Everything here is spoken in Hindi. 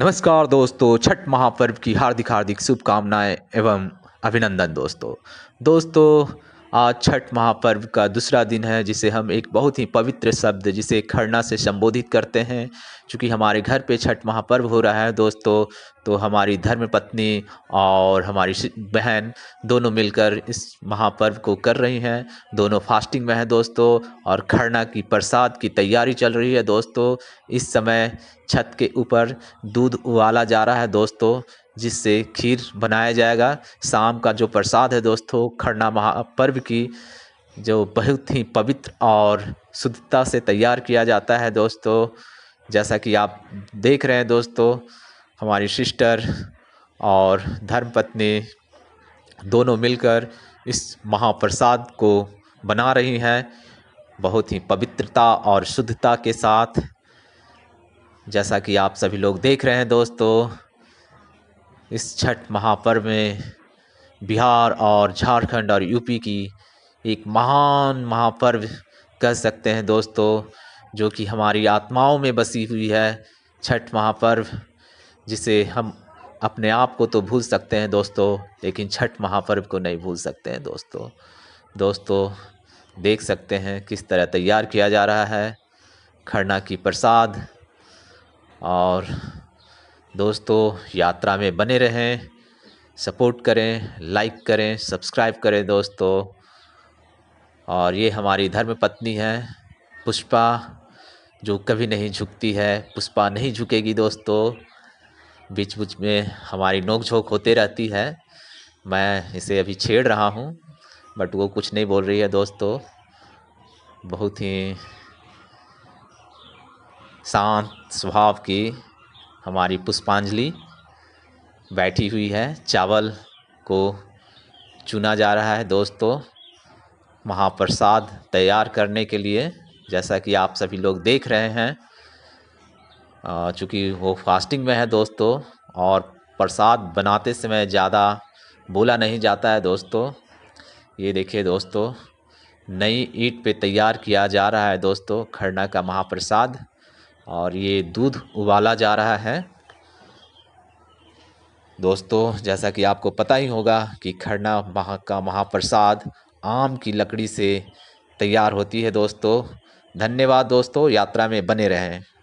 नमस्कार दोस्तों छठ महापर्व की हार्दिक हार्दिक शुभकामनाएं एवं अभिनंदन दोस्तों दोस्तों आज छठ महापर्व का दूसरा दिन है जिसे हम एक बहुत ही पवित्र शब्द जिसे खरना से संबोधित करते हैं क्योंकि हमारे घर पे छठ महापर्व हो रहा है दोस्तों तो हमारी धर्म पत्नी और हमारी बहन दोनों मिलकर इस महापर्व को कर रही हैं दोनों फास्टिंग में हैं दोस्तों और खरना की प्रसाद की तैयारी चल रही है दोस्तों इस समय छत के ऊपर दूध उबाला जा रहा है दोस्तों जिससे खीर बनाया जाएगा शाम का जो प्रसाद है दोस्तों खरना महापर्व की जो बहुत ही पवित्र और शुद्धता से तैयार किया जाता है दोस्तों जैसा कि आप देख रहे हैं दोस्तों हमारी सिस्टर और धर्मपत्नी दोनों मिलकर इस महाप्रसाद को बना रही हैं बहुत ही पवित्रता और शुद्धता के साथ जैसा कि आप सभी लोग देख रहे हैं दोस्तों इस छठ महापर्व में बिहार और झारखंड और यूपी की एक महान महापर्व कह सकते हैं दोस्तों जो कि हमारी आत्माओं में बसी हुई है छठ महापर्व जिसे हम अपने आप को तो भूल सकते हैं दोस्तों लेकिन छठ महापर्व को नहीं भूल सकते हैं दोस्तों दोस्तों देख सकते हैं किस तरह तैयार किया जा रहा है खरना की प्रसाद और दोस्तों यात्रा में बने रहें सपोर्ट करें लाइक करें सब्सक्राइब करें दोस्तों और ये हमारी धर्म पत्नी है पुष्पा जो कभी नहीं झुकती है पुष्पा नहीं झुकेगी दोस्तों बीच बीच में हमारी नोक झोंक होते रहती है मैं इसे अभी छेड़ रहा हूँ बट वो कुछ नहीं बोल रही है दोस्तों बहुत ही शांत स्वभाव की हमारी पुष्पांजलि बैठी हुई है चावल को चुना जा रहा है दोस्तों महाप्रसाद तैयार करने के लिए जैसा कि आप सभी लोग देख रहे हैं चूँकि वो फास्टिंग में है दोस्तों और प्रसाद बनाते समय ज़्यादा बोला नहीं जाता है दोस्तों ये देखिए दोस्तों नई ईट पे तैयार किया जा रहा है दोस्तों खरना का महाप्रसाद और ये दूध उबाला जा रहा है दोस्तों जैसा कि आपको पता ही होगा कि खरना महा का महाप्रसाद आम की लकड़ी से तैयार होती है दोस्तों धन्यवाद दोस्तों यात्रा में बने रहें